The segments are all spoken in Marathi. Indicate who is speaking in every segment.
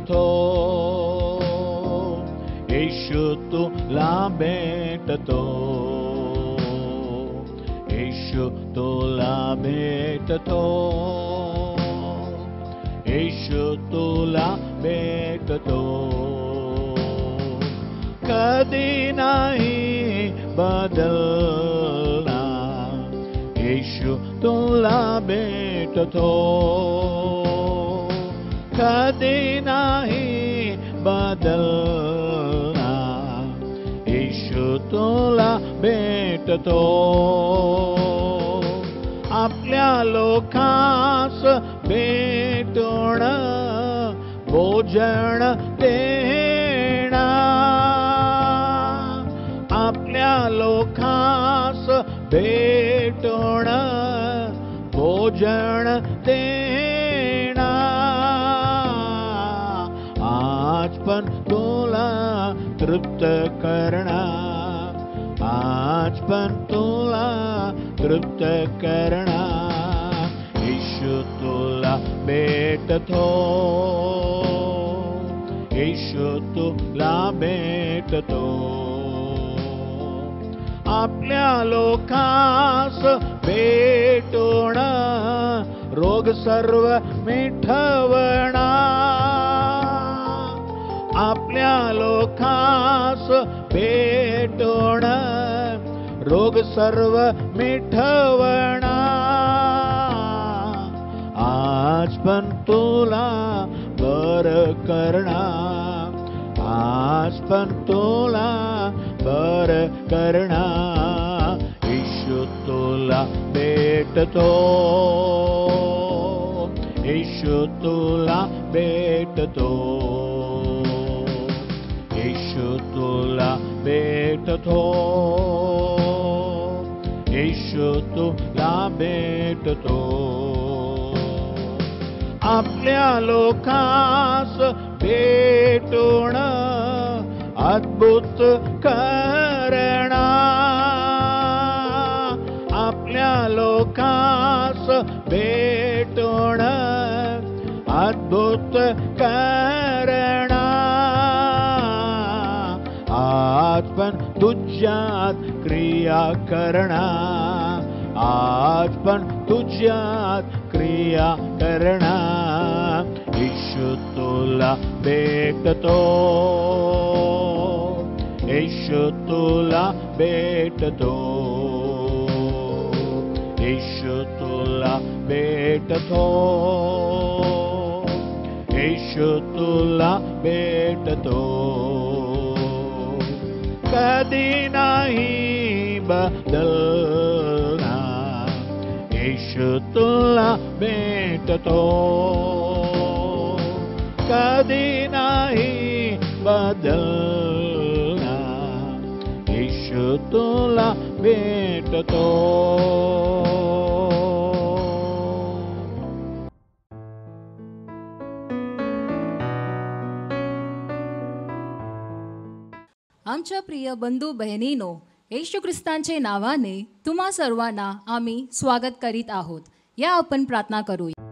Speaker 1: lamentato, Yeshu tu lamentato, Yeshu tu lamentato, Yeshu tu lamentato, कदी नहीं बदलना यीशु तुला बेटतो कदे नाही बदलना ईशू तुला भेटतो आपल्या लोकास भेटोण भोजन देणा आपल्या लोकास भेटोण भोजन देणा तृप्त करणार आज पण तुला तृप्त करणार येशू तुला भेटतो येशू तुला भेटतो आपल्या लोकास भेटोणा रोग सर्व मिठवणार या लोकास भेटोण रोग सर्व मिठवणा आज पण तुला बर करणा आज पण तुला बर करणा ईशु तुला भेटतो ईशु तुला भेटतो भेटतो येशू तुला भेटतो आपल्या लोकास भेटोण अद्भुत करणा आपल्या लोकास भेटोण अद्भुत कर आज पण तुझ्यात क्रिया करणार आज पण तुझ्यात क्रिया करणार यीशु तुला भेटतो यीशु तुला भेटतो यीशु तुला भेटतो यीशु तुला भेटतो कधी नाही बदलणार येशू तुला भेटतो कधी नाही बदलणार येशू तुला भेटतो
Speaker 2: आमच्या प्रिय बंधू बहिणीनो येशू ख्रिस्तांचे नावाने तुम्हा सर्वांना आम्ही स्वागत करीत आहोत या आपण प्रार्थना करूया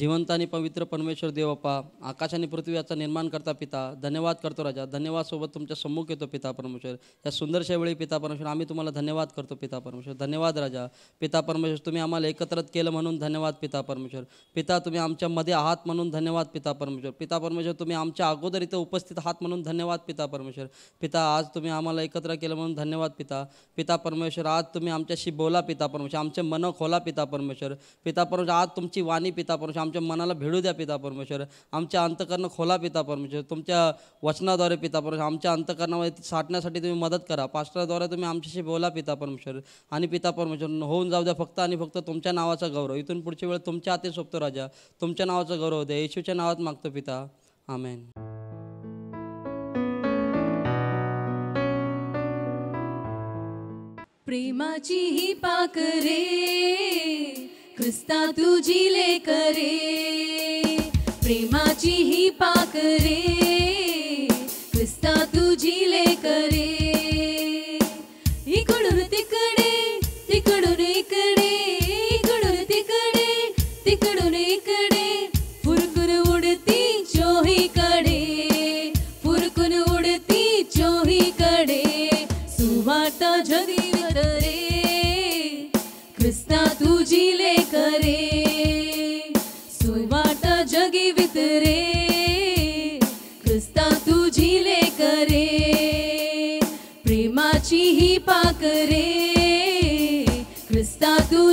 Speaker 3: जिवंत आणि पवित्र परमेश्वर देवप्पा आकाश आणि पृथ्वी याचा निर्माण करता पिता धन्यवाद करतो राजा धन्यवाद सोबत तुमच्या सम्मुख येतो पिता परमेश्वर या सुंदरशा वेळी पिता परमेश्वर आम्ही तुम्हाला धन्यवाद करतो पिता परमेश्वर धन्यवाद राजा पिता परमेश्वर तुम्ही आम्हाला एकत्रित केलं म्हणून धन्यवाद पिता परमेश्वर पिता तुम्ही आमच्यामध्ये आहात म्हणून धन्यवाद पिता परमेश्वर पिता परमेश्वर तुम्ही आमच्या अगोदर इथे उपस्थित आहात म्हणून धन्यवाद पिता परमेश्वर पिता आज तुम्ही आम्हाला एकत्र केलं म्हणून धन्यवाद पिता पिता परमेश्वर आज तुम्ही आमच्याशी बोला पिता परमेश्वर आमचे मन खोला पिता परमेश्वर पिता परमेश्वर आज तुमची वाणी पिता परमेश्वर आमच्या मनाला भेडू द्या पिता परमेश्वर आमच्या अंतकरण खोला पिता परमेश्वर तुमच्या वचनाद्वारे पिता परमेश्वर आमच्या अंतकरणामध्ये साठण्यासाठी तुम्ही मदत करा पास्टरद्वारे तुम्ही आमच्याशी बोला पिता परमेश्वर आणि पिता परमेश्वर होऊन जाऊ द्या फक्त आणि फक्त तुमच्या नावाचा गौरव इथून पुढच्या वेळ तुमच्या हाती सोपतो राजा तुमच्या नावाचा गौरव द्या येशूच्या नावात मागतो पिता आमेन
Speaker 4: प्रेमाची ही पाकरे ख्रिस्ता तुझी ले करे प्रेमाची ही पाकरे ख्रिस्ता तुझी ले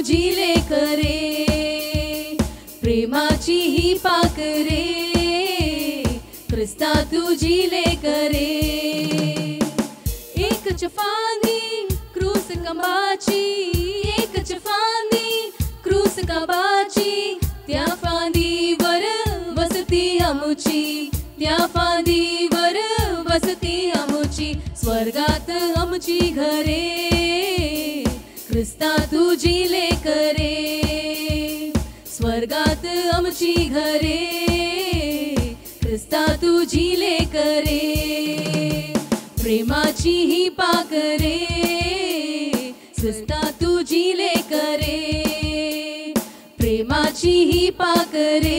Speaker 4: तुझी लेकरे प्रेमाची ही पाकरे क्रिस्ता तुझी लेकरे एक चफानी क्रूस कंबाची एक चफानी क्रूस कंबाची त्या फांदीवर वसती आमुची त्या वर वसती आमुची स्वर्गात आमची घरे क्रिस्ता तुझी लेख करे स्वर्गात आमची घरे ख्रिस्ता तुझी ले करे प्रेमाची ही पाकरे ख्रिस्ता तुझी ले करे प्रेमाची ही पाकरे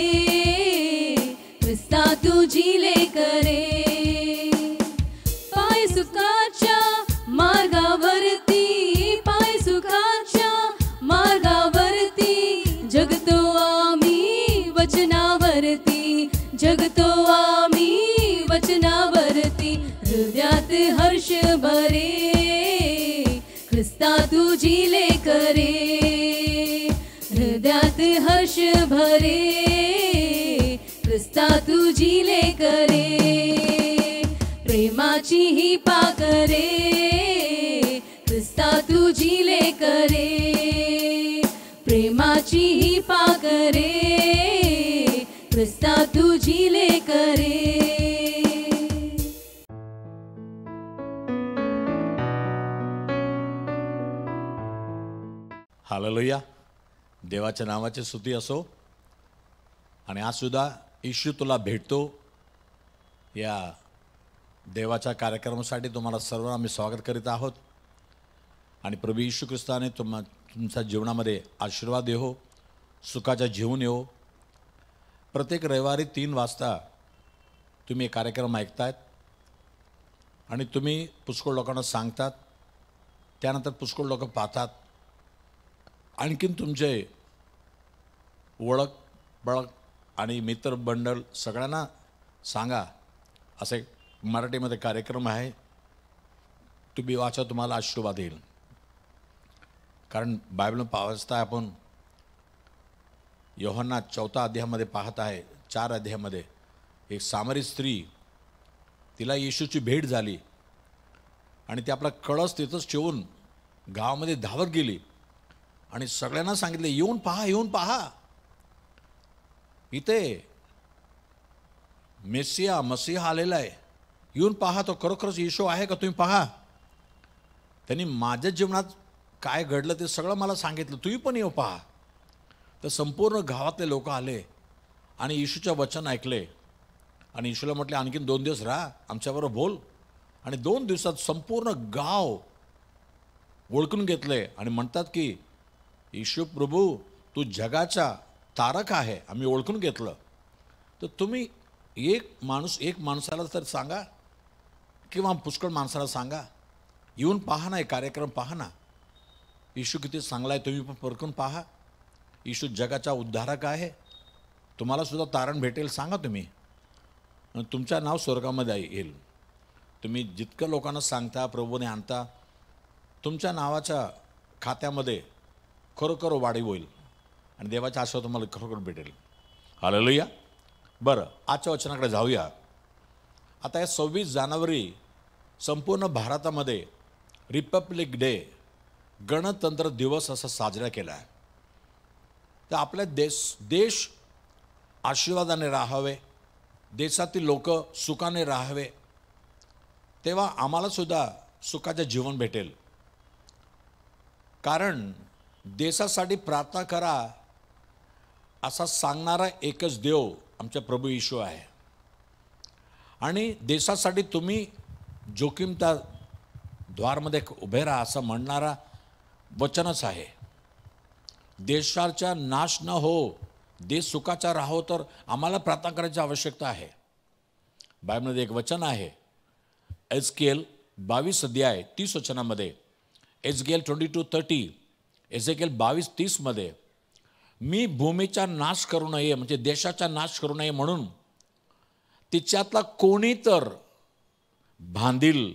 Speaker 4: तुझी ही पाकरे ख्रिस्ता तुझी लेकरे प्रेमाची ही पाकरे ख्रिस्ता तुझी लेकरे
Speaker 5: हालेलुया देवाच्या नावाची स्तुती असो आणि सुद्धा इशू तुला भेटतो या देवाच्या कार्यक्रमासाठी तुम्हाला सर्व आम्ही स्वागत करीत आहोत आणि प्रभू यशू ख्रिस्ताने तुम्हा तुमच्या जीवनामध्ये आशीर्वाद येहो सुखाच्या जीवन येवो प्रत्येक रविवारी तीन वाजता तुम्ही हे कार्यक्रम ऐकतायत आणि तुम्ही पुष्कळ लोकांना सांगतात त्यानंतर पुष्कळ लोक पाहतात आणखीन तुमचे ओळख बळख आणि मित्र बंडल सगळ्यांना सांगा असे मराठीमध्ये कार्यक्रम आहे तुम्ही वाचा तुम्हाला आशीर्वाद येईल कारण बायबल पावसता आपण योहांना चौथा अध्यायामध्ये पाहत आहे चार अध्यायामध्ये एक सामरी स्त्री तिला येशूची भेट झाली आणि ती आपला कळस तिथंच ठेवून गावामध्ये धावत गेली आणि सगळ्यांना सांगितले येऊन पहा येऊन पहा इथे मेसिया मसिहा आलेला आहे येऊन पहा तो खरोखरच येशू आहे का तुम्ही पहा त्यांनी माझ्या जीवनात काय घडलं ते सगळं मला सांगितलं तुम्ही पण येऊ पहा तर संपूर्ण गावातले लोक आले आणि येशूच्या वचन ऐकले आणि येशूला म्हटले आणखीन दोन दिवस राहा आमच्याबरोबर बोल आणि दोन दिवसात संपूर्ण गाव ओळखून घेतले आणि म्हणतात की येशू प्रभू तू जगाचा तारक आहे आम्ही ओळखून घेतलं तर तुम्ही एक माणूस एक माणसाला तर सांगा किंवा पुष्कळ माणसाला सांगा येऊन पहा ना कार्यक्रम पहा ना इशू किती चांगला आहे तुम्ही पण परकून पहा इशू जगाचा उद्धारक आहे तुम्हाला सुद्धा तारण भेटेल सांगा तुम्ही तुमच्या नाव स्वर्गामध्ये येईल तुम्ही जितकं लोकांना सांगता प्रभूने आणता तुमच्या नावाच्या खात्यामध्ये खरोखर वाढीव होईल आणि देवाचा आशीर्वाद तुम्हाला खरोखर भेटेल हालेलुया बरं आजच्या वचनाकडे जाऊया आता या सव्वीस जानेवारी संपूर्ण भारतामध्ये रिपब्लिक डे गणतंत्र दिवस असा साजरा केला आहे तर आपल्या देश देश आशीर्वादाने राहावे देशातील लोक सुखाने राहावे तेव्हा आम्हालासुद्धा सुखाचे जीवन भेटेल कारण देशासाठी प्रार्थना करा असा सांगणारा एकच देव आमच्या प्रभू यशू आहे आणि देशासाठी तुम्ही जोखीमता द्वारमध्ये उभे राहा असं म्हणणारा वचनच आहे देशाचा नाश न हो देश सुखाचा राहो तर आम्हाला प्रार्थना करायची आवश्यकता आहे बायमध्ये एक वचन आहे एस के एल बावीस अध्याय तीस वचनामध्ये S K L twenty two thirty S L बावीस तीसमध्ये मी भूमीचा नाश करू नये म्हणजे देशाचा नाश करू नये म्हणून तिच्यातला कोणी तर भांदील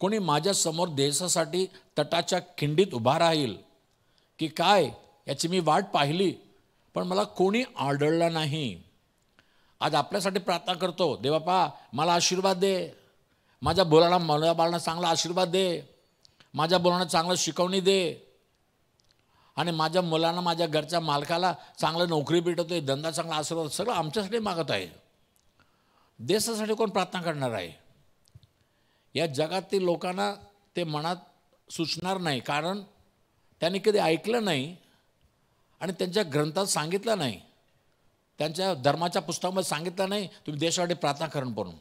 Speaker 5: कोणी माझ्यासमोर देशासाठी तटाच्या खिंडीत उभा राहील की काय याची मी वाट पाहिली पण मला कोणी आढळलं नाही आज आपल्यासाठी प्रार्थना करतो देवापा मला आशीर्वाद दे माझ्या बोलाला मला बाळांना चांगला आशीर्वाद दे माझ्या बोलांना चांगलं शिकवणी दे आणि माझ्या मुलांना माझ्या घरच्या मालकाला चांगलं नोकरी भेटतो आहे धंदा चांगला आशीर्वाद सगळं आमच्यासाठी मागत आहे देशासाठी कोण प्रार्थना करणार आहे या जगातील लोकांना ते मनात सुचणार नाही कारण त्यांनी कधी ऐकलं नाही आणि त्यांच्या ग्रंथात सांगितलं नाही त्यांच्या धर्माच्या पुस्तकामध्ये सांगितलं नाही तुम्ही देशासाठी प्रार्थना करण म्हणून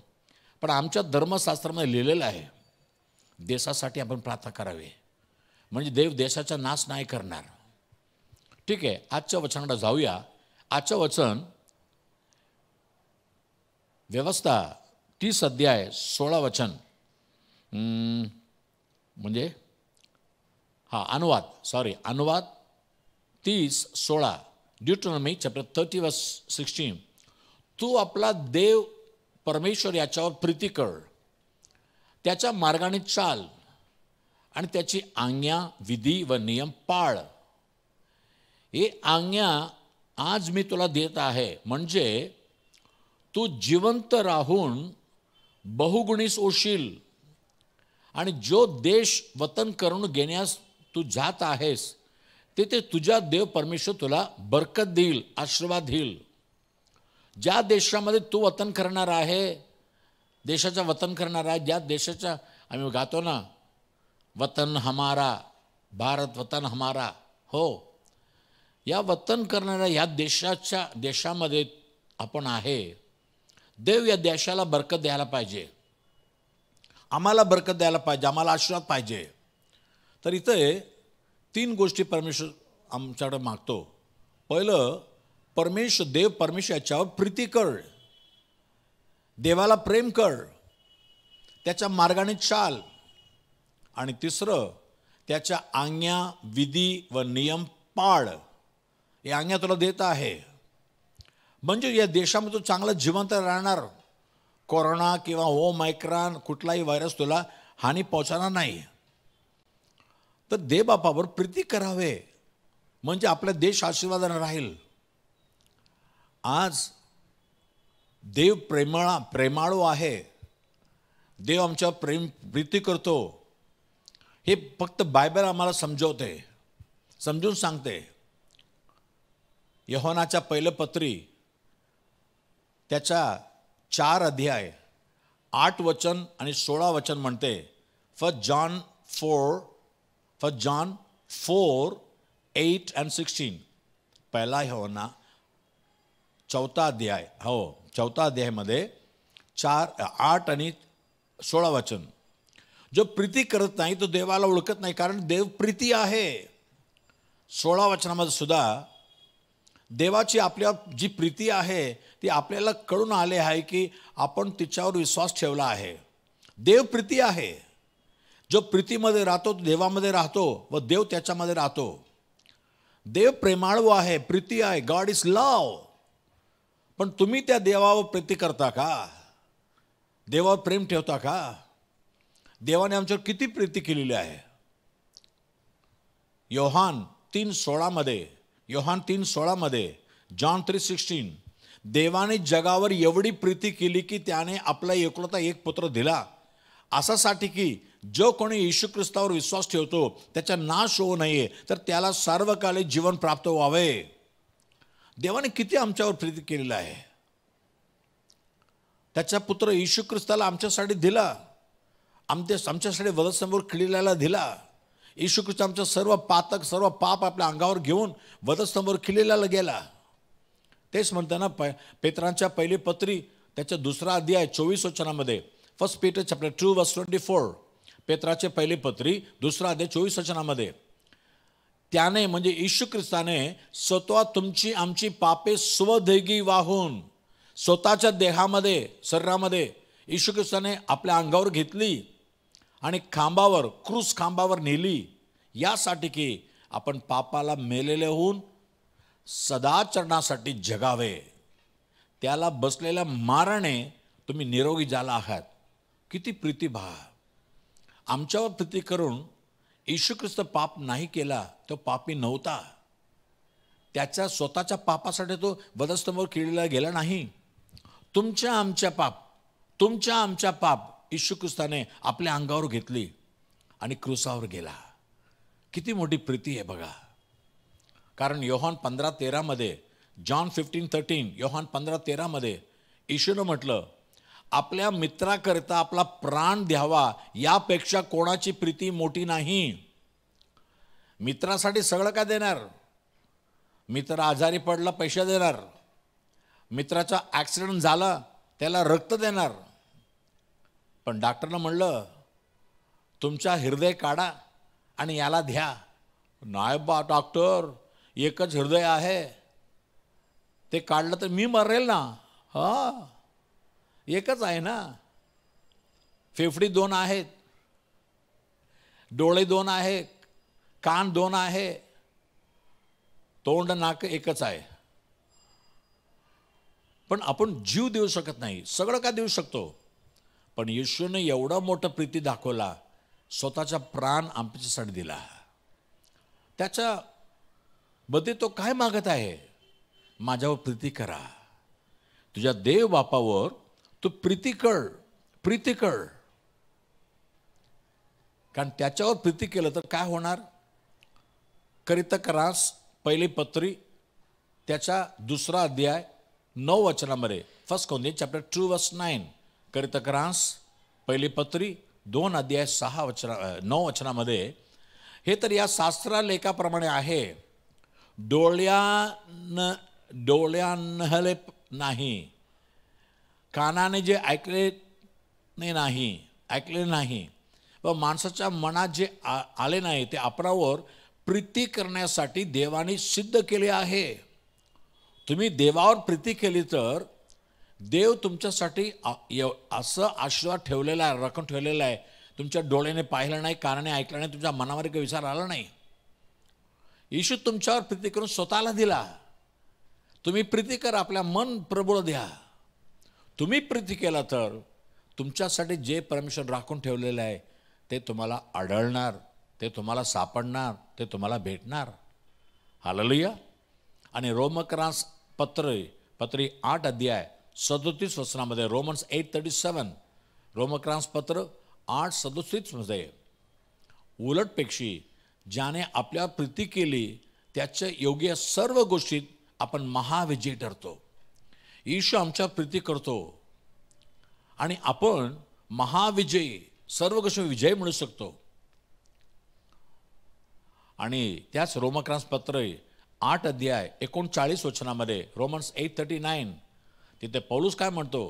Speaker 5: पण आमच्या धर्मशास्त्रामध्ये लिहिलेलं आहे देशासाठी आपण प्रार्थना करावी म्हणजे देव देशाचा नाश नाही करणार ठीक आहे आजच्या वचनाकडे जाऊया आजचं वचन व्यवस्था तीस आहे सोळा वचन म्हणजे हां अनुवाद सॉरी अनुवाद तीस सोळा ड्युटोनॉमी चॅप्टर थर्टी वस तू आपला देव परमेश्वर याच्यावर प्रीती कर त्याच्या मार्गाने चाल आणि त्याची आज्ञा विधी व नियम पाळ हे आज्ञा आज मी तुला देत आहे म्हणजे तू जिवंत राहून बहुगुणीस ओशील आणि जो देश वतन करून घेण्यास तू जात आहेस ते तुझ्या देव परमेश्वर तुला बरकत देईल आशीर्वाद देईल ज्या देशामध्ये तू वतन करणार आहे देशाचं वतन करणार आहे ज्या देशाच्या आम्ही गातो ना वतन हमारा भारत वतन हमारा हो या वतन करणाऱ्या ह्या देशाच्या देशामध्ये आपण आहे देव या देशाला बरकत द्यायला पाहिजे आम्हाला बरकत द्यायला पाहिजे आम्हाला आशीर्वाद पाहिजे तर इथे तीन गोष्टी परमेश्वर आमच्याकडे मागतो पहिलं परमेश्वर देव परमेश्वर याच्यावर प्रीती कर देवाला प्रेम कर त्याच्या मार्गाने चाल आणि तिसरं त्याच्या आज्ञा विधी व नियम पाळ या आज्ञा तुला देत आहे म्हणजे या देशामध्ये तो चांगला जिवंत राहणार कोरोना किंवा ओ हो मायक्रॉन कुठलाही व्हायरस तुला हानी पोहोचणार नाही तर देवबापावर प्रीती करावे म्हणजे आपला देश आशीर्वादाने राहील आज देव प्रेमळा प्रेमाळू आहे देव आमच्या प्रेम प्रीती करतो हे फक्त बायबल आम्हाला समजवते समजून सांगते यहोनाच्या पहिलं पत्री त्याच्या चार अध्याय आठ वचन आणि सोळा वचन म्हणते first John four first John four eight and sixteen पहिला हो ना चौथा अध्याय हो चौथा अध्यायमध्ये चार आठ आणि सोळा वचन जो प्रीती करत नाही तो देवाला ओळखत नाही कारण देव प्रीती आहे सोळा वचनामध्ये सुद्धा देवाची आपल्या जी प्रीती आहे ती आपल्याला कळून आले आहे की आपण तिच्यावर विश्वास ठेवला आहे देव प्रीती आहे जो प्रीतीमध्ये राहतो तो देवामध्ये राहतो व देव त्याच्यामध्ये राहतो देव प्रेमाळू आहे प्रीती आहे गॉड इज लव पण तुम्ही त्या देवावर प्रीती करता का देवावर प्रेम ठेवता का देवाने आमच्यावर किती प्रीती केलेली आहे योहान तीन सोळामध्ये योहान तीन सोळामध्ये जॉन थ्री सिक्स्टीन देवाने जगावर एवढी प्रीती केली की त्याने आपला एकुलता एक पुत्र दिला असासाठी की जो कोणी येशू ख्रिस्तावर विश्वास ठेवतो त्याचा नाश होऊ नये तर त्याला सार्वकालिक जीवन प्राप्त व्हावे देवाने किती आमच्यावर प्रीती केलेलं आहे त्याचा पुत्र येशू ख्रिस्ताला आमच्यासाठी दिला आमच्या आमच्यासाठी वधसमोर खिळलेला दिला येशू ख्रिस्त आमच्या सर्व पातक सर्व पाप आपल्या अंगावर घेऊन वधसमोर खिळलेला गेला तेच म्हणताना प पेत्रांच्या पहिली पत्री त्याच्या दुसरा अध्याय चोवीस वचनामध्ये first Peter chapter two verse twenty four पेत्राचे पहिले पत्री दुसरा अध्याय चोवीस वचनामध्ये त्याने म्हणजे येशू ख्रिस्ताने स्वतः तुमची आमची पापे स्वदेगी वाहून स्वतःच्या देहामध्ये शरीरामध्ये येशू ख्रिस्ताने आपल्या अंगावर घेतली आणि खांबावर क्रूस खांबावर नेली यासाठी की आपण पापाला मेलेले होऊन सदाचरणासाठी जगावे त्याला बसलेल्या मारणे तुम्ही निरोगी झाला आहात किती प्रीतिभा आमच्यावर प्रीती करून येशू ख्रिस्त पाप नाही केला तो पापी नव्हता त्याच्या स्वतःच्या पापासाठी तो बदस्तंभावर केलेला गेला नाही तुमच्या आमच्या पाप तुमच्या आमच्या पाप येशू ख्रिस्ताने आपल्या अंगावर घेतली आणि क्रुसावर गेला किती मोठी प्रीती आहे बघा कारण योहान पंधरा तेरामध्ये जॉन फिफ्टीन थर्टीन योहान पंधरा तेरामध्ये इशून म्हटलं आपल्या मित्राकरिता आपला प्राण द्यावा यापेक्षा कोणाची प्रीती मोठी नाही मित्रासाठी सगळं का देणार मित्र आजारी पडला पैसे देणार मित्राचा ॲक्सिडेंट झाला त्याला रक्त देणार पण डॉक्टरनं म्हणलं तुमचा हृदय काढा आणि याला द्या नाही बा डॉक्टर एकच हृदय आहे ते काढलं तर मी मरेल ना हा एकच आहे ना फेफडी दोन आहेत डोळे दोन आहे कान दोन आहे तोंड नाक एकच आहे पण आपण जीव देऊ शकत नाही सगळं का देऊ शकतो पण येशूने एवढा मोठा प्रीती दाखवला स्वतःचा प्राण आमच्यासाठी दिला त्याच्या बदे तो काय मागत आहे माझ्यावर प्रीती करा तुझ्या देव बापावर तू प्रीती कर प्रीती कर कारण त्याच्यावर प्रीती केलं तर काय होणार करीत करास पहिली पत्री त्याचा दुसरा अध्याय नऊ वचनामध्ये फर्स्ट कोणी चॅप्टर टू वर्स नाईन करीत करास पहिली पत्री दोन अध्याय सहा वचना नऊ वचनामध्ये हे तर या शास्त्रालेखाप्रमाणे आहे डोळ्यान डोळ्यानहले नाही कानाने जे ऐकले नाही ऐकले नाही व माणसाच्या मनात जे आ आले नाही ते आपणावर प्रीती करण्यासाठी देवाने सिद्ध केले आहे तुम्ही देवावर प्रीती केली तर देव तुमच्यासाठी असं आशीर्वाद ठेवलेला आहे रकम ठेवलेला आहे तुमच्या डोळ्याने पाहिलं नाही कानाने ऐकलं नाही तुमच्या मनावर काही विचार आला नाही येशू तुमच्यावर प्रीती करून स्वतःला दिला तुम्ही प्रीती कर आपल्या मन प्रबळ द्या तुम्ही प्रीती केला तर तुमच्यासाठी जे परमिशन राखून ठेवलेलं आहे ते तुम्हाला आढळणार ते तुम्हाला सापडणार ते तुम्हाला भेटणार हालया आणि रोमक्रांस पत्र पत्री आठ अध्याय सदोतीस वचनामध्ये रोमन्स एट थर्टी सेवन रोमक्रांस पत्र आठ सदोतीसमध्ये उलटपेक्षी ज्याने आपल्या प्रीती केली त्याच्या योग्य सर्व गोष्टीत आपण महाविजयी ठरतो ईशू आमच्या प्रीती करतो आणि आपण महाविजयी सर्व गोष्टी विजय म्हणू शकतो आणि त्याच रोमक्रांस पत्र आठ अध्याय एकोणचाळीस वचनामध्ये रोमन्स एट थर्टी नाईन तिथे पौलूस काय म्हणतो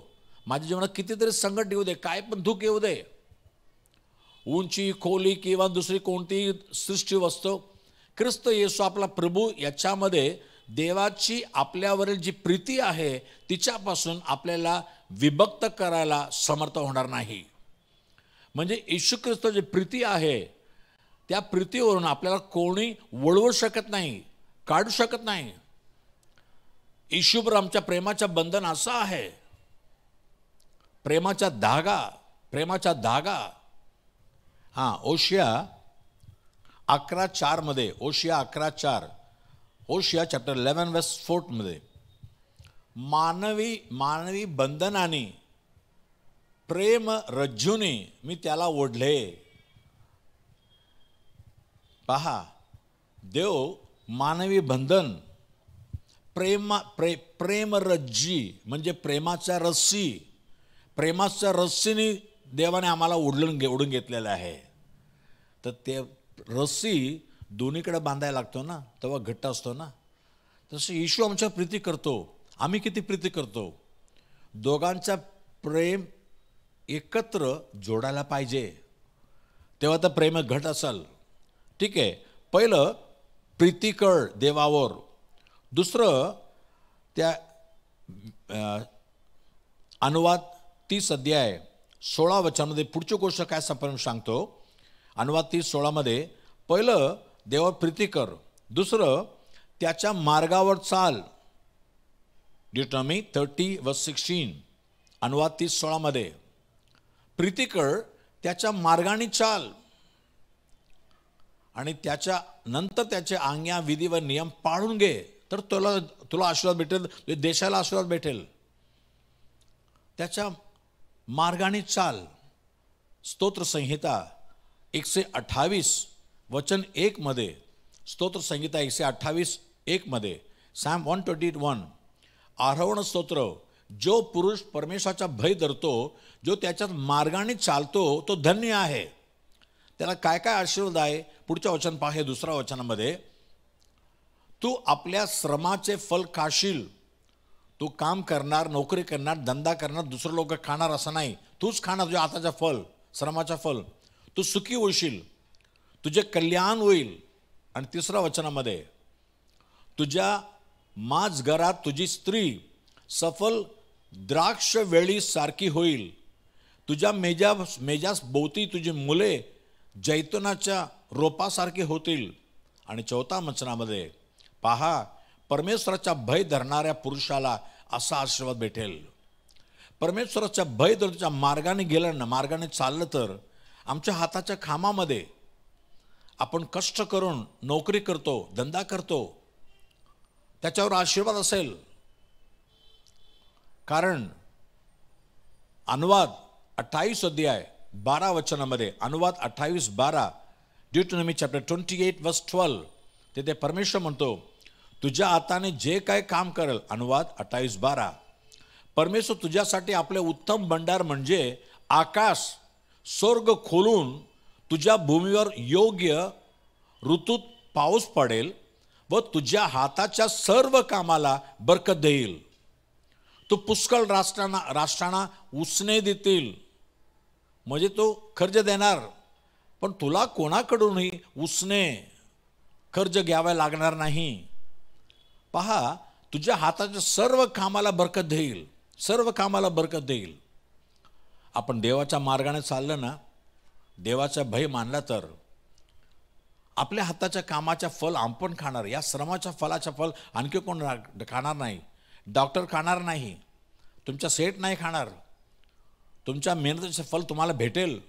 Speaker 5: माझ्या जीवनात कितीतरी संकट येऊ दे काय पण दुःख येऊ दे उंची खोली किंवा दुसरी कोणतीही सृष्टी वस्तू ख्रिस्त येसू आपला प्रभू याच्यामध्ये देवाची आपल्यावरील जी प्रीती आहे तिच्यापासून आपल्याला विभक्त करायला समर्थ होणार नाही म्हणजे येशू ख्रिस्त जी प्रीती आहे त्या प्रीतीवरून आपल्याला कोणी वळवू शकत नाही काढू शकत नाही येशूवर आमच्या प्रेमाच्या बंधन असं आहे प्रेमाचा धागा प्रेमाचा धागा हां ओशिया अकरा चारमध्ये ओशिया अकरा चार ओशिया चॅप्टर इलेवन वेस्ट फोर्टमध्ये मानवी मानवी बंधनाने प्रेम रज्जूने मी त्याला ओढले पहा देव मानवी बंधन प्रेमा प्रे रज्जी म्हणजे प्रेमाच्या रस्सी प्रेमाच्या रस्सीनी देवाने आम्हाला उडलून घे ओढून घेतलेलं आहे तर ते रस्सी दोन्हीकडे बांधायला लागतो ना तेव्हा घट्ट असतो ना तसं येशू आमच्या प्रीती करतो आम्ही किती प्रीती करतो दोघांचा प्रेम एकत्र जोडायला पाहिजे तेव्हा तर प्रेम घट असाल ठीक आहे पहिलं प्रीती देवावर दुसरं त्या अनुवाद ती सध्या आहे सोळा वचनामध्ये पुढची गोष्ट काय संपर्क सांगतो अनुवाद तीस सोळामध्ये पहिलं देवा प्रीती कर दुसरं त्याच्या मार्गावर चाल डिटॉमी थर्टी व सिक्स्टीन अनुवाद तीस सोळामध्ये प्रीतीकर त्याच्या मार्गाने चाल आणि त्याच्या नंतर त्याचे आज्ञा विधी व नियम पाळून घे तर तुला तुला आशीर्वाद भेटेल देशाला आशीर्वाद भेटेल त्याच्या मार्गाने चाल स्तोत्रसंहिता एकशे अठ्ठावीस वचन एकमध्ये स्तोत्रसंहिता एकशे अठ्ठावीस एकमध्ये सॅम वन ट्वेंटी वन आरवण स्तोत्र जो पुरुष परमेश्वराचा भय धरतो जो त्याच्यात मार्गाने चालतो तो धन्य आहे त्याला काय काय आशीर्वाद आहे पुढच्या वचन पहा दुसऱ्या वचनामध्ये तू आपल्या श्रमाचे फल काशील तू काम करणार नोकरी करणार धंदा करणार दुसरं लोक खाणार असं नाही तूच खाणार तुझ्या आताच्या फल श्रमाचा फल तू सुखी होशील तुझे कल्याण होईल आणि तिसऱ्या वचनामध्ये तुझ्या माज घरात तुझी स्त्री सफल द्राक्ष वेळी सारखी होईल तुझ्या मेजा मेजास भोवती तुझी मुले जैतनाच्या रोपासारखी होतील आणि चौथा वचनामध्ये पहा परमेश्वराचा भय धरणाऱ्या पुरुषाला असा आशीर्वाद भेटेल परमेश्वराचा भय धरच्या मार्गाने गेलं ना मार्गाने चाललं तर आमच्या हाताच्या खामामध्ये आपण कष्ट करून नोकरी करतो धंदा करतो त्याच्यावर आशीर्वाद असेल कारण अनुवाद अठ्ठावीस अध्याय बारा वचनामध्ये अनुवाद अठ्ठावीस बारा Deuteronomy chapter twenty eight verse twelve तिथे परमेश्वर म्हणतो तुझ्या हाताने जे काय काम करेल अनुवाद अठ्ठावीस बारा परमेश्वर तुझ्यासाठी आपले उत्तम भंडार म्हणजे आकाश स्वर्ग खोलून तुझ्या भूमीवर योग्य ऋतूत पाऊस पडेल व तुझ्या हाताच्या सर्व कामाला बरकत देईल तू पुष्कळ राष्ट्रांना राष्ट्रांना उसने देतील म्हणजे तो खर्च देणार पण तुला कोणाकडूनही उसने खर्च घ्यावा लागणार नाही पहा तुझ्या हाताच्या सर्व कामाला बरकत देईल सर्व कामाला बरकत देईल आपण देवाच्या मार्गाने चाललं ना देवाचा भय मानला तर आपल्या हाताच्या कामाच्या फल आपण खाणार या श्रमाच्या फलाच्या फल आणखी कोण खाणार नाही डॉक्टर खाणार नाही तुमच्या सेट नाही खाणार तुमच्या मेहनतीचे फल तुम्हाला भेटेल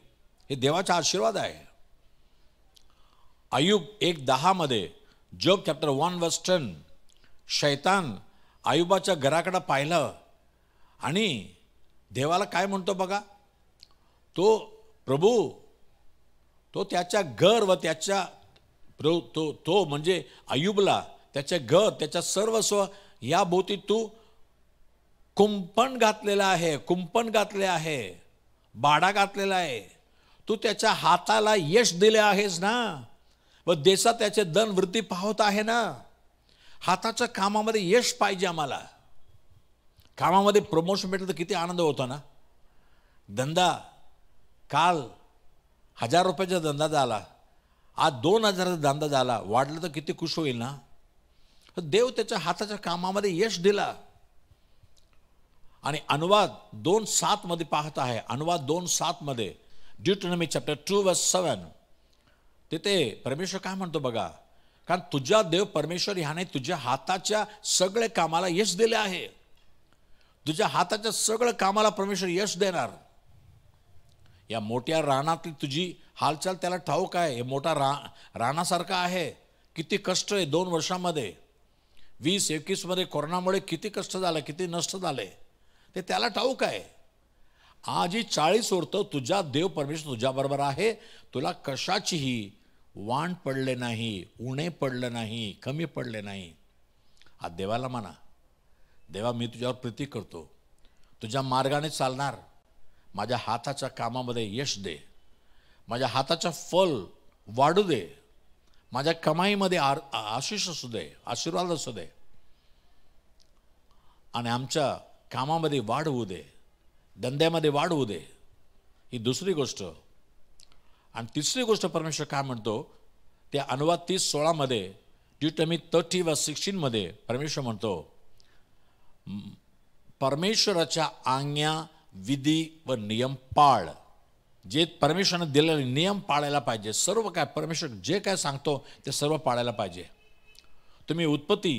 Speaker 5: हे देवाचा आशीर्वाद आहे अयुब एक दहामध्ये Job chapter one verse ten शैतान आयुबाच्या घराकडं पाहिलं आणि देवाला काय म्हणतो बघा तो प्रभू तो त्याच्या घर व त्याच्या प्रो तो तो म्हणजे आयुबला त्याचे घर त्याच्या सर्वस्व या भोवतीत तू कुंपण घातलेलं आहे कुंपण घातले आहे बाडा घातलेला आहे तू त्याच्या हाताला यश दिले आहेस ना व देशात त्याचे वृद्धी पाहत आहे ना हाताच्या कामामध्ये यश पाहिजे आम्हाला कामामध्ये प्रमोशन भेटलं तर किती आनंद होतो ना धंदा काल हजार रुपयाचा धंदा झाला आज दोन हजाराचा धंदा झाला वाढलं तर किती खुश होईल ना देव त्याच्या हाताच्या कामामध्ये यश दिला आणि अनुवाद दोन सातमध्ये पाहत आहे अनुवाद दोन सातमध्ये मी चॅप्टर टू व सेवन तिथे परमेश्वर काय म्हणतो बघा कारण तुझ्या देव परमेश्वर ह्याने तुझ्या हाताच्या सगळे कामाला यश दिले आहे तुझ्या हाताच्या सगळं कामाला परमेश्वर यश देणार या मोठ्या रानातली तुझी हालचाल त्याला ठाऊक आहे हे मोठा रा रानासारखा आहे किती कष्ट आहे दोन वर्षामध्ये वीस एकवीसमध्ये कोरोनामुळे किती कष्ट झालं किती नष्ट झाले ते त्याला ठाऊक आहे आज ही चाळीस ओरतं तुझ्या देव परमेश्वर तुझ्याबरोबर आहे तुला कशाचीही वाण पडले नाही उणे पडले नाही कमी पडले नाही हा देवाला म्हणा देवा मी तुझ्यावर प्रीती करतो तुझ्या मार्गाने चालणार माझ्या हाताच्या कामामध्ये यश दे माझ्या हाताचा फल वाढू दे माझ्या कमाईमध्ये आर आशिष असू दे आशीर्वाद असू दे आणि आमच्या कामामध्ये वाढ होऊ दे धंद्यामध्ये वाढ होऊ दे ही दुसरी गोष्ट आणि तिसरी गोष्ट परमेश्वर काय म्हणतो ते अनुवाद तीस सोळामध्ये ड्युटमी थर्टी व सिक्स्टीनमध्ये परमेश्वर म्हणतो परमेश्वराच्या आज्ञा विधी व नियम पाळ जे परमेश्वरनं दिलेले नियम पाळायला पाहिजे सर्व काय परमेश्वर जे काय सांगतो ते सर्व पाळायला पाहिजे तुम्ही उत्पत्ती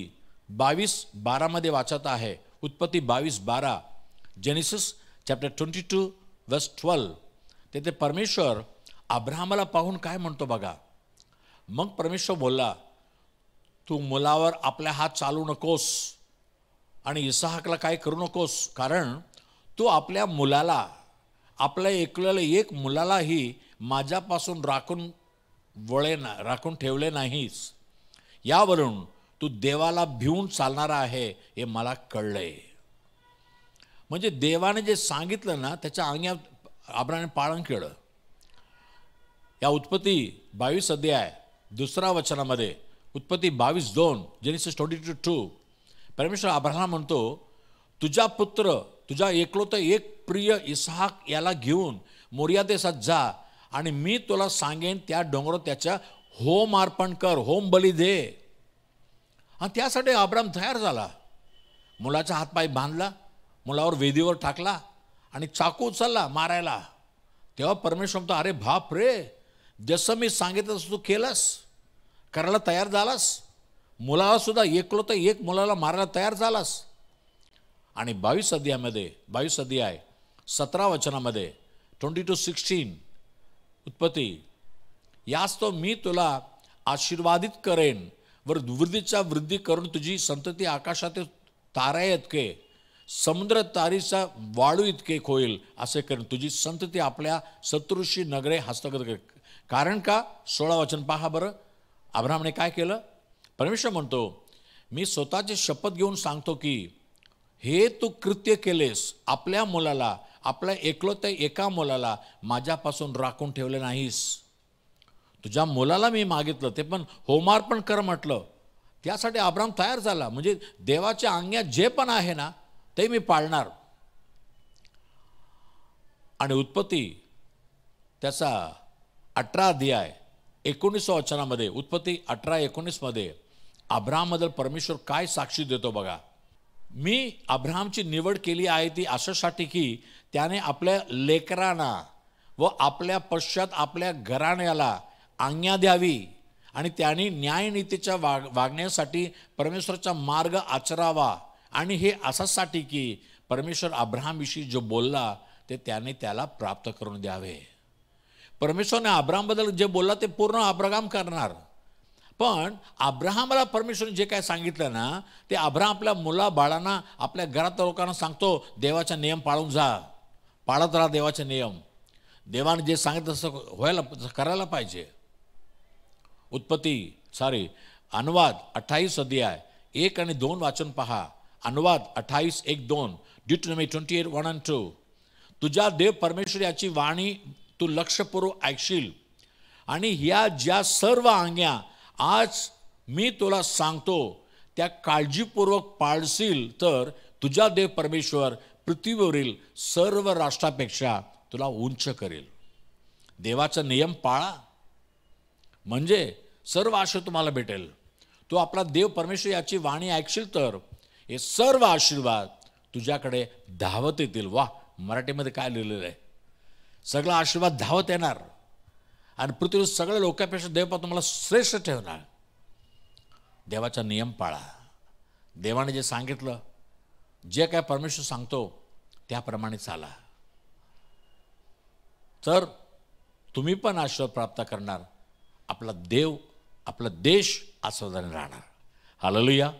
Speaker 5: बावीस बारामध्ये वाचत आहे उत्पत्ती बावीस बारा Genesis chapter twenty two verse twelve तेथे परमेश्वर अब्राहमाला पाहून काय म्हणतो बघा मग परमेश्वर बोलला तू मुलावर आपला हात चालू नकोस आणि इसहाकला काय करू नकोस कारण तू आपल्या मुलाला आपल्या एकल्याला एक मुलालाही माझ्यापासून राखून वळे ना राखून ठेवले नाहीस यावरून तू देवाला भिवून चालणारा आहे हे मला कळलंय म्हणजे देवाने जे सांगितलं ना त्याच्या अंग्या आब्राने पाळण केलं या उत्पत्ती बावीस अध्याय दुसऱ्या वचनामध्ये उत्पत्ती बावीस दोन जेनिसिस ट्वेंटी टू टू परमेश्वर आब्रहा म्हणतो तुझा पुत्र तुझा तर एक प्रिय इसहाक याला घेऊन मोर्या जा आणि मी तुला सांगेन त्या डोंगर त्याच्या होम अर्पण कर होम बली दे आणि त्यासाठी आब्राम तयार झाला मुलाचा हातपाय बांधला मुलावर वेदीवर टाकला आणि चाकू उचलला मारायला तेव्हा परमेश्वर म्हणतो अरे बाप रे जसं मी सांगितलं तसं तू केलंस करायला तयार झालास मुलालासुद्धा एकलो तर एक मुलाला मारायला तयार झालास आणि बावीस अध्यायामध्ये बावीस अध्याय सतरा वचनामध्ये ट्वेंटी टू सिक्स्टीन उत्पत्ती यास तो मी तुला आशीर्वादित करेन वर वृद्धीचा वृद्धी करून तुझी संतती आकाशातील तारा इतके समुद्र तारीचा वाळू इतके होईल असे करेन तुझी संतती आपल्या शत्रुशी नगरे हस्तगत कारण का सोळा वचन पहा बरं अब्रामने काय केलं परमेश्वर म्हणतो मी स्वतःची शपथ घेऊन सांगतो की हे तू कृत्य केलेस आपल्या मुलाला आपल्या एकलोत्या एका मुलाला माझ्यापासून राखून ठेवले नाहीस तुझ्या मुलाला मी मागितलं ते पण होमार्पण पण कर म्हटलं त्यासाठी आब्राम तयार झाला म्हणजे देवाच्या अंग्यात जे पण आहे ना ते मी पाळणार आणि उत्पत्ती त्याचा अठरा अध्याय एकोणीस वचनामध्ये उत्पत्ती अठरा एकोणीसमध्ये अब्रामबद्दल परमेश्वर काय साक्षी देतो बघा मी अब्रामची निवड केली आहे ती अशासाठी की त्याने आपल्या लेकरांना व आपल्या पश्चात आपल्या घराण्याला आज्ञा द्यावी आणि त्याने न्यायनीतीच्या वाग वागण्यासाठी परमेश्वराचा मार्ग आचरावा आणि हे असासाठी की परमेश्वर अब्रामविषयी जो बोलला ते त्याने त्याला प्राप्त करून द्यावे परमेश्वरने आब्रामबद्दल जे बोलला ते पूर्ण आब्रगाम करणार पण आब्राहमला परमेश्वरने जे काय सांगितलं ना ते आब्राम आपल्या मुला बाळांना आपल्या घरात लोकांना सांगतो देवाचा नियम पाळून जा पाळत राहा देवाचे नियम देवाने जे सांगितलं तसं व्हायला करायला पाहिजे उत्पत्ती सॉरी अनुवाद अठ्ठावीस अध्याय एक आणि दोन वाचून पहा अनुवाद अठ्ठावीस एक दोन Deuteronomy twenty eight one and two तुझ्या देव परमेश्वर याची वाणी तू लक्षपूर्वक ऐकशील आणि ह्या ज्या सर्व आंग्या आज मी तुला सांगतो त्या काळजीपूर्वक पाळशील तर तुझा देव परमेश्वर पृथ्वीवरील सर्व राष्ट्रापेक्षा तुला उंच करेल देवाचा नियम पाळा म्हणजे सर्व आशीर्वाद तुम्हाला भेटेल तू आपला देव परमेश्वर याची वाणी ऐकशील तर हे सर्व आशीर्वाद तुझ्याकडे धावत येतील वा मराठीमध्ये काय लिहिलेलं आहे सगळा आशीर्वाद धावत येणार आणि पृथ्वीवर सगळ्या लोकांपेक्षा देवपा तुम्हाला श्रेष्ठ ठेवणार देवाचा नियम पाळा देवाने जे सांगितलं जे काय परमेश्वर सांगतो त्याप्रमाणे चाला तर तुम्ही पण आशीर्वाद प्राप्त करणार आपला देव आपला देश आशीर्वादाने राहणार हाललूया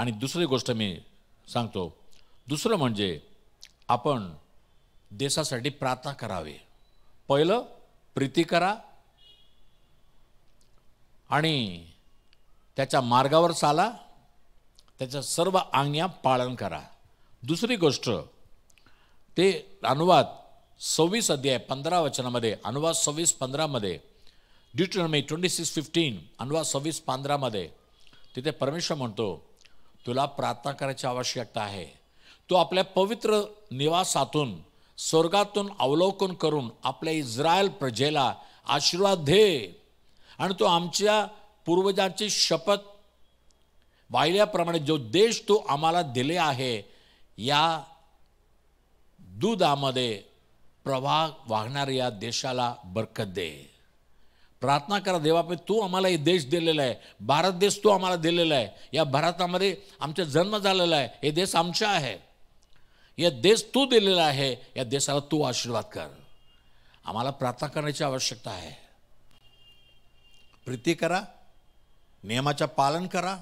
Speaker 5: आणि दुसरी गोष्ट मी सांगतो दुसरं म्हणजे आपण देशासाठी प्रार्थना करावी पहिलं प्रीती करा आणि त्याच्या मार्गावर चाला त्याच्या सर्व आज्ञा पालन करा दुसरी गोष्ट ते अनुवाद सव्वीस अध्याय पंधरा वचनामध्ये अनुवाद सव्वीस पंधरामध्ये ड्युटनमी ट्वेंटी सिक्स फिफ्टीन अनुवाद सव्वीस पंधरामध्ये तिथे परमेश्वर म्हणतो तुला प्रार्थना करायची आवश्यकता आहे तो आपल्या पवित्र निवासातून स्वर्गातून अवलोकन करून आपल्या इस्रायल प्रजेला आशीर्वाद दे आणि तो आमच्या पूर्वजांची शपथ वाहिल्याप्रमाणे जो देश तो आम्हाला दिले आहे या दुधामध्ये प्रवाह वाहणाऱ्या या देशाला बरकत दे प्रार्थना करा देवापे तू आम्हाला हे देश दिलेला आहे भारत देश तू आम्हाला दिलेला आहे या भारतामध्ये आमचा जन्म झालेला आहे हे देश आमचा आहे या देश तू दिलेला आहे या देशाला तू आशीर्वाद कर आम्हाला प्रार्थना करण्याची आवश्यकता आहे प्रीती करा नियमाच्या पालन करा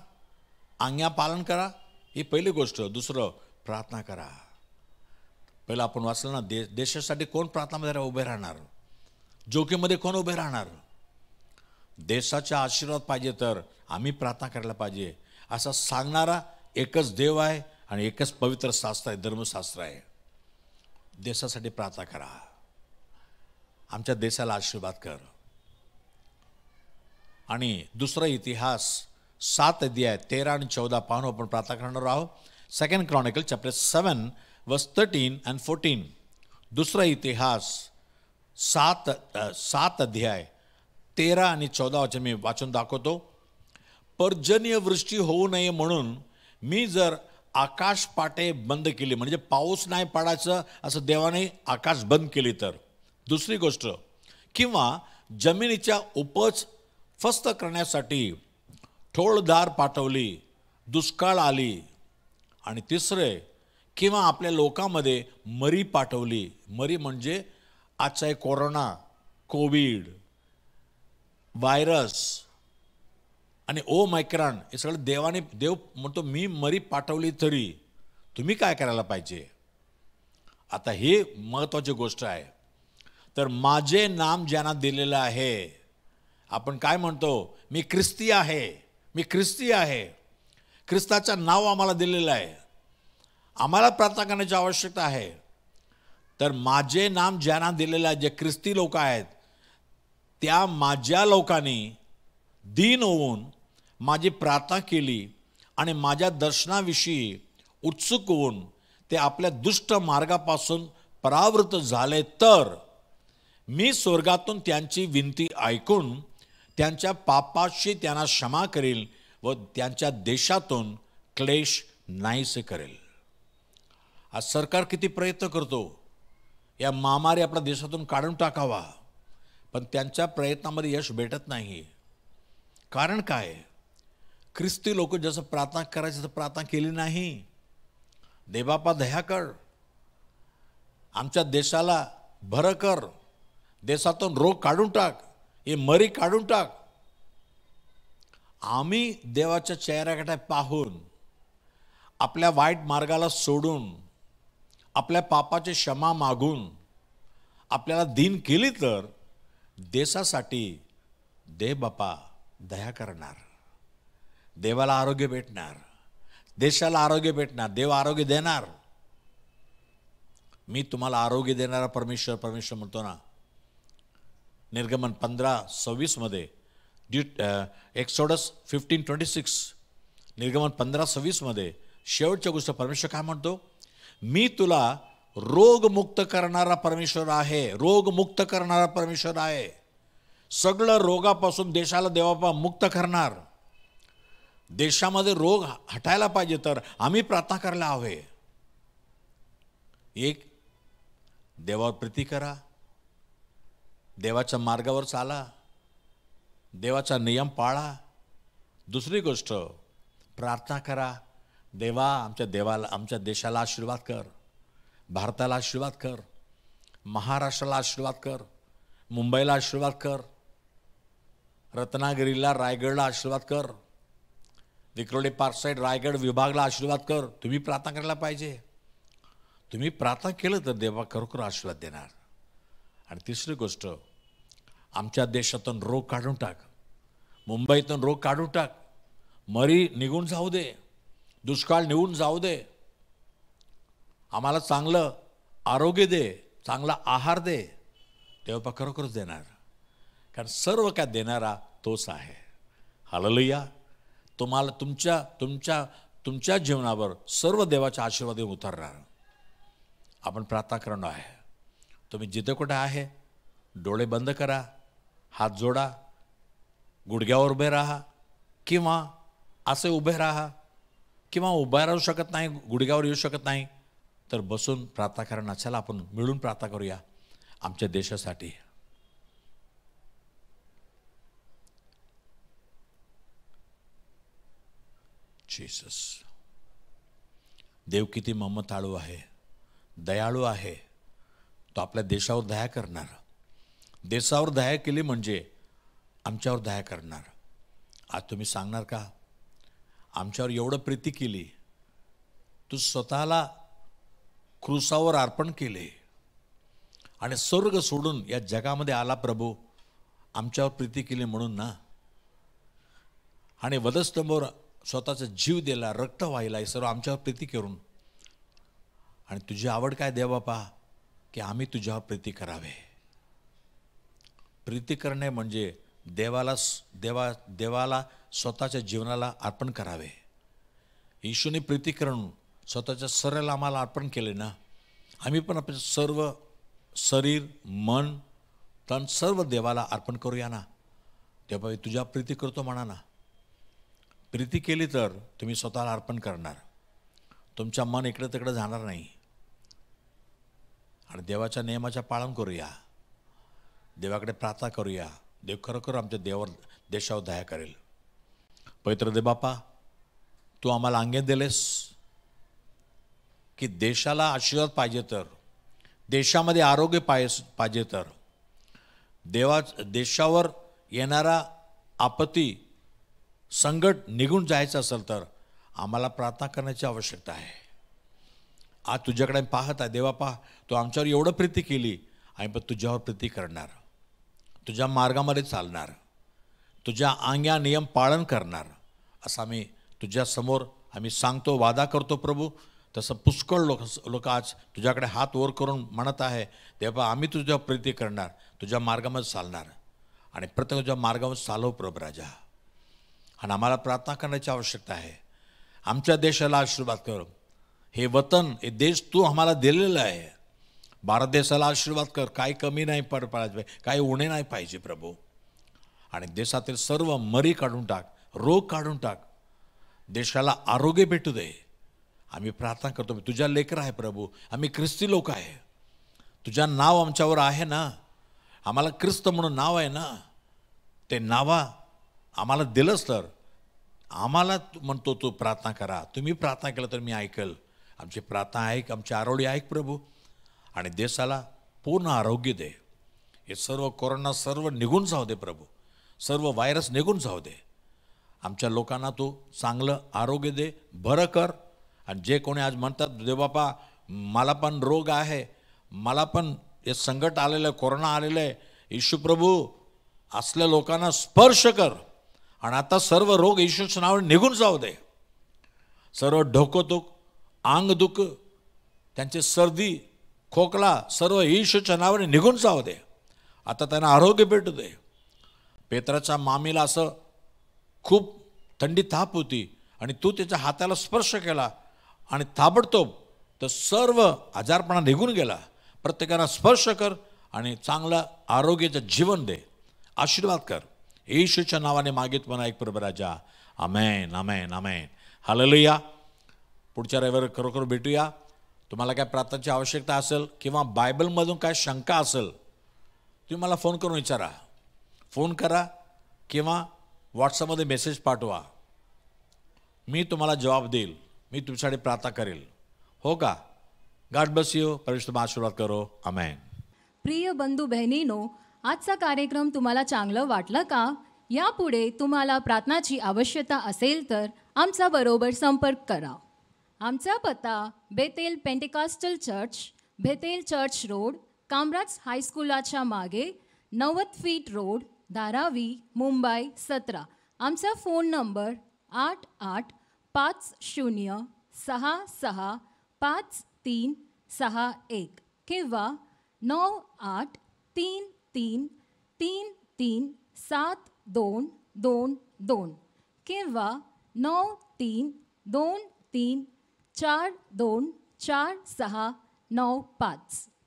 Speaker 5: आज्ञा पालन करा ही पहिली गोष्ट दुसरं प्रार्थना करा पहिलं आपण वाचलं ना दे देशासाठी कोण प्रार्थनामध्ये उभे राहणार जोखीमध्ये कोण उभे राहणार देशाचा आशीर्वाद पाहिजे तर आम्ही प्रार्थना करायला पाहिजे असा सांगणारा एकच देव आहे आणि एकच पवित्र शास्त्र आहे धर्मशास्त्र आहे देशासाठी प्रार्थना करा आमच्या देशाला आशीर्वाद कर आणि दुसरा इतिहास सात अध्याय तेरा आणि चौदा पाहून आपण प्रार्थना करणार आहोत सेकंड क्रॉनिकल चॅप्टर सेवन वस थर्टीन अँड फोर्टीन दुसरा इतिहास सात सात अध्याय तेरा आणि चौदा वाचन मी वाचून दाखवतो पर्जन्य वृष्टी होऊ नये म्हणून मी जर आकाश पाटे बंद केले म्हणजे पाऊस नाही पाडायचं असं देवाने आकाश बंद केली तर दुसरी गोष्ट किंवा जमिनीच्या उपज फस्त करण्यासाठी ठोळधार पाठवली दुष्काळ आली आणि तिसरे किंवा आपल्या लोकांमध्ये मरी पाठवली मरी म्हणजे आजचा आहे कोरोना कोविड व्हायरस आणि ओ मायक्रान हे सगळं देवाने देव म्हणतो मी मरी पाठवली तरी तुम्ही काय करायला पाहिजे आता हे महत्त्वाची गोष्ट आहे तर माझे नाम ज्यांना दिलेलं आहे आपण काय म्हणतो मी ख्रिस्ती आहे मी ख्रिस्ती आहे ख्रिस्ताचं नाव आम्हाला दिलेलं आहे आम्हाला प्रार्थना करण्याची आवश्यकता आहे तर माझे नाम ज्यांना दिलेलं आहे जे ख्रिस्ती लोक आहेत त्या माझ्या लोकांनी दीन होऊन माझी प्रार्थना केली आणि माझ्या दर्शनाविषयी उत्सुक होऊन ते आपल्या दुष्ट मार्गापासून परावृत झाले तर मी स्वर्गातून त्यांची विनंती ऐकून त्यांच्या पापाशी त्यांना क्षमा करेल व त्यांच्या देशातून क्लेश नाहीसे करेल आज सरकार किती प्रयत्न करतो या महामारी आपल्या देशातून काढून टाकावा पण त्यांच्या प्रयत्नामध्ये यश भेटत नाही कारण काय ख्रिस्ती लोक जसं प्रार्थना करायचं तसं प्रार्थना केली नाही देवापा दह्या कर आमच्या देशाला भरं कर देशातून रोग काढून टाक हे मरी काढून टाक आम्ही देवाच्या चेहऱ्याकडे पाहून आपल्या वाईट मार्गाला सोडून आपल्या पापाचे क्षमा मागून आपल्याला दिन केली तर देशासाठी देबापा दया करणार देवाला आरोग्य भेटणार देशाला आरोग्य भेटणार देव आरोग्य देणार मी तुम्हाला आरोग्य देणारा परमेश्वर परमेश्वर म्हणतो ना निर्गमन पंधरा सव्वीसमध्ये ड्यू एक्सोडस फिफ्टीन ट्वेंटी सिक्स निर्गमन पंधरा सव्वीसमध्ये शेवटच्या गोष्ट परमेश्वर काय म्हणतो मी तुला रोगमुक्त करणारा परमेश्वर आहे रोगमुक्त करणारा परमेश्वर आहे सगळं रोगापासून देशाला देवापा मुक्त करणार देशामध्ये रोग हटायला पाहिजे तर आम्ही प्रार्थना करायला हवे एक देवावर प्रीती करा देवाच्या मार्गावर चाला देवाचा नियम पाळा दुसरी गोष्ट प्रार्थना करा देवा आमच्या देवाला आमच्या देशाला आशीर्वाद कर भारताला आशीर्वाद कर महाराष्ट्राला आशीर्वाद कर मुंबईला आशीर्वाद कर रत्नागिरीला रायगडला आशीर्वाद कर पार्क साईड रायगड विभागला आशीर्वाद कर तुम्ही प्रार्थना करायला पाहिजे तुम्ही प्रार्थना केलं तर देवा खरोखर आशीर्वाद देणार आणि तिसरी गोष्ट आमच्या देशातून रोग काढून टाक मुंबईतून रोग काढून टाक मरी निघून जाऊ दे दुष्काळ निघून जाऊ दे आम्हाला चांगलं आरोग्य दे चांगला आहार दे तेव्हा खरोखरच देणार कारण सर्व काय देणारा तोच आहे हाललया तुम्हाला तुमच्या तुमच्या तुमच्या जीवनावर सर्व देवाच्या आशीर्वाद उतरणार आपण प्रार्थना करणार आहे तुम्ही जिथे कुठे आहे डोळे बंद करा हात जोडा गुडघ्यावर उभे राहा किंवा असे उभे राहा किंवा उभा राहू शकत नाही गुडघ्यावर येऊ शकत नाही तर बसून प्रार्थना करणं चला आपण मिळून प्रार्थना करूया आमच्या देशासाठी जीसस देव किती ममताळू आहे दयाळू आहे तो आपल्या देशावर दया करणार देशावर दया केली म्हणजे आमच्यावर दया करणार आज तुम्ही सांगणार का आमच्यावर एवढं प्रीती केली तू स्वतःला क्रुसावर अर्पण केले आणि स्वर्ग सोडून या जगामध्ये आला प्रभू आमच्यावर प्रीती केली म्हणून ना आणि वधस्तंभावर स्वतःचा जीव दिला रक्त व्हायला हे सर्व आमच्यावर प्रीती करून आणि तुझी आवड काय दे बापा की आम्ही तुझ्यावर प्रीती करावे प्रीती करणे म्हणजे देवाला देवा देवाला स्वतःच्या जीवनाला अर्पण करावे येशूने प्रीती करून स्वतःच्या सर्वला आम्हाला अर्पण केले ना आम्ही पण आपले सर्व शरीर मन तन सर्व देवाला अर्पण करूया ना तेव्हा तुझ्या प्रीती करतो म्हणा ना प्रीती केली तर तुम्ही स्वतःला अर्पण करणार तुमच्या मन इकडे तिकडे जाणार नाही आणि देवाच्या नियमाच्या पालन करूया देवाकडे प्रार्थना करूया देव खरोखर आमच्या देवावर देशावर दया करेल पवित्र दे बापा तू आम्हाला अंगेत दिलेस की देशाला आशीर्वाद पाहिजे तर देशामध्ये आरोग्य पाहिजे पाहिजे तर देवा देशावर येणारा आपत्ती संकट निघून जायचं असेल तर आम्हाला प्रार्थना करण्याची आवश्यकता आहे आज तुझ्याकडे पाहत आहे देवा पाह तू आमच्यावर एवढं प्रीती केली आम्ही पण तुझ्यावर प्रीती करणार तुझ्या मार्गामध्ये चालणार तुझ्या आंग्या नियम पालन करणार असं आम्ही तुझ्यासमोर आम्ही सांगतो वादा करतो प्रभू तसं पुष्कळ लोक लोक आज तुझ्याकडे हात वर करून म्हणत आहे तेव्हा आम्ही तुझ्यावर प्रीती करणार तुझ्या मार्गामध्ये चालणार आणि प्रत्येक तुझ्या मार्गावर चालव प्रभू राजा आणि आम्हाला प्रार्थना करण्याची आवश्यकता आहे आमच्या देशाला आशीर्वाद कर हे वतन हे देश तू आम्हाला दिलेलं आहे भारत देशाला आशीर्वाद कर काय कमी नाही पड पाहिजे काही उणे नाही पाहिजे प्रभू आणि देशातील सर्व मरी काढून टाक रोग काढून टाक देशाला आरोग्य भेटू दे आम्ही प्रार्थना करतो मी तुझ्या लेकर आहे प्रभू आम्ही ख्रिस्ती लोक आहे तुझ्या नाव आमच्यावर आहे ना आम्हाला ख्रिस्त म्हणून नाव आहे ना ते नावा आम्हाला दिलंच तर आम्हाला म्हणतो तो प्रार्थना करा तुम्ही प्रार्थना केलं तर मी ऐकल आमची प्रार्थना ऐक आमची आरोळी ऐक प्रभू आणि देशाला पूर्ण आरोग्य दे हे सर्व कोरोना सर्व निघून जाऊ दे प्रभू सर्व व्हायरस निघून जाऊ दे आमच्या लोकांना तू चांगलं आरोग्य दे बरं कर आणि जे कोणी आज म्हणतात देवबापा मला पण रोग आहे मला पण हे संकट आलेलं आहे कोरोना आलेलं आहे प्रभू असल्या लोकांना स्पर्श कर आणि आता सर्व रोग येशूच्या नावावर निघून जाऊ दे सर्व आंग दुख त्यांची सर्दी खोकला सर्व येशूच्या नावाने निघून जाऊ दे आता त्यांना आरोग्य भेटू दे पेत्राच्या मामीला असं खूप थंडी थाप होती आणि तू त्याच्या हाताला स्पर्श केला आणि थाबडतोब तर सर्व आजारपणा निघून गेला प्रत्येकाला स्पर्श कर आणि चांगलं आरोग्याचं जीवन दे आशीर्वाद कर येशूच्या नावाने मागित म्हणा एक प्रभराजा अमेन आमेन आमेन हललूया पुढच्या रविवार खरोखर भेटूया तुम्हाला काय प्रार्थनाची आवश्यकता असेल किंवा बायबलमधून काय शंका असेल तुम्ही मला फोन करून विचारा फोन करा किंवा व्हॉट्सअपमध्ये मेसेज पाठवा मी तुम्हाला जवाब देईल मी तुमच्यासाठी प्रार्थना करेल हो का गाठ बस येऊ परमेश्वर आशीर्वाद करो अमेन
Speaker 2: प्रिय बंधू बहिणीनो आजचा कार्यक्रम तुम्हाला चांगलं वाटलं का यापुढे तुम्हाला प्रार्थनाची आवश्यकता असेल तर आमचा बरोबर संपर्क करा आमचा पत्ता Bethel pentecostal church Bethel church road Kamaraj हायस्कुलाच्या मागे नव्वद फीट रोड धारावी मुंबई सतरा आमचा फोन नंबर आठ आठ पाच शून्य सहा सहा पाच तीन सहा एक किंवा नऊ आठ तीन तीन तीन तीन सात दोन दोन दोन किंवा नौ तीन दोन तीन चार दोन चार सहा नौ पांच